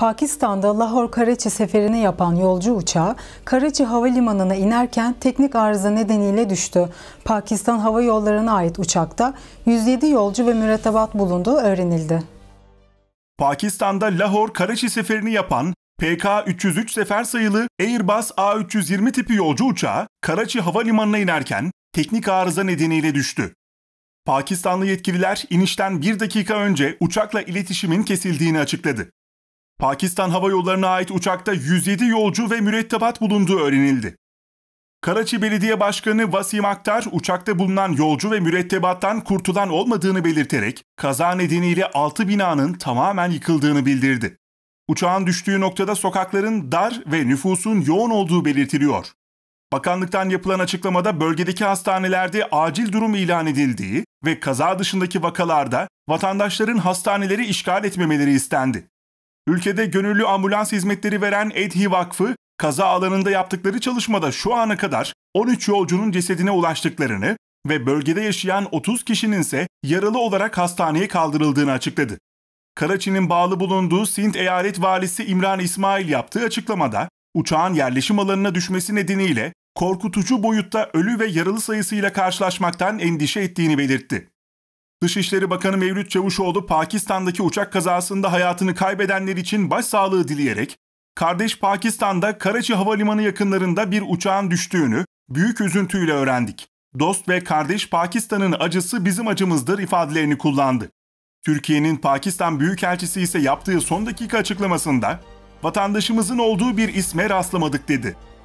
Pakistan'da Lahore-Karachi seferini yapan yolcu uçağı Karachi Havalimanı'na inerken teknik arıza nedeniyle düştü. Pakistan Hava Yolları'na ait uçakta 107 yolcu ve mürettebat bulunduğu öğrenildi. Pakistan'da Lahore-Karachi seferini yapan PK-303 sefer sayılı Airbus A320 tipi yolcu uçağı Karachi Havalimanı'na inerken teknik arıza nedeniyle düştü. Pakistanlı yetkililer inişten bir dakika önce uçakla iletişimin kesildiğini açıkladı. Pakistan Hava Yolları'na ait uçakta 107 yolcu ve mürettebat bulunduğu öğrenildi. Karaçi Belediye Başkanı Vasim Aktar uçakta bulunan yolcu ve mürettebattan kurtulan olmadığını belirterek kaza nedeniyle 6 binanın tamamen yıkıldığını bildirdi. Uçağın düştüğü noktada sokakların dar ve nüfusun yoğun olduğu belirtiliyor. Bakanlıktan yapılan açıklamada bölgedeki hastanelerde acil durum ilan edildiği ve kaza dışındaki vakalarda vatandaşların hastaneleri işgal etmemeleri istendi. Ülkede gönüllü ambulans hizmetleri veren Edhi Vakfı, kaza alanında yaptıkları çalışmada şu ana kadar 13 yolcunun cesedine ulaştıklarını ve bölgede yaşayan 30 kişinin ise yaralı olarak hastaneye kaldırıldığını açıkladı. Karaçi'nin bağlı bulunduğu Sint Eyalet Valisi İmran İsmail yaptığı açıklamada, uçağın yerleşim alanına düşmesi nedeniyle korkutucu boyutta ölü ve yaralı sayısıyla karşılaşmaktan endişe ettiğini belirtti. Dışişleri Bakanı Mevlüt Çavuşoğlu Pakistan'daki uçak kazasında hayatını kaybedenler için başsağlığı dileyerek, kardeş Pakistan'da Karaçi Havalimanı yakınlarında bir uçağın düştüğünü büyük üzüntüyle öğrendik. Dost ve kardeş Pakistan'ın acısı bizim acımızdır ifadelerini kullandı. Türkiye'nin Pakistan Büyükelçisi ise yaptığı son dakika açıklamasında vatandaşımızın olduğu bir isme rastlamadık dedi.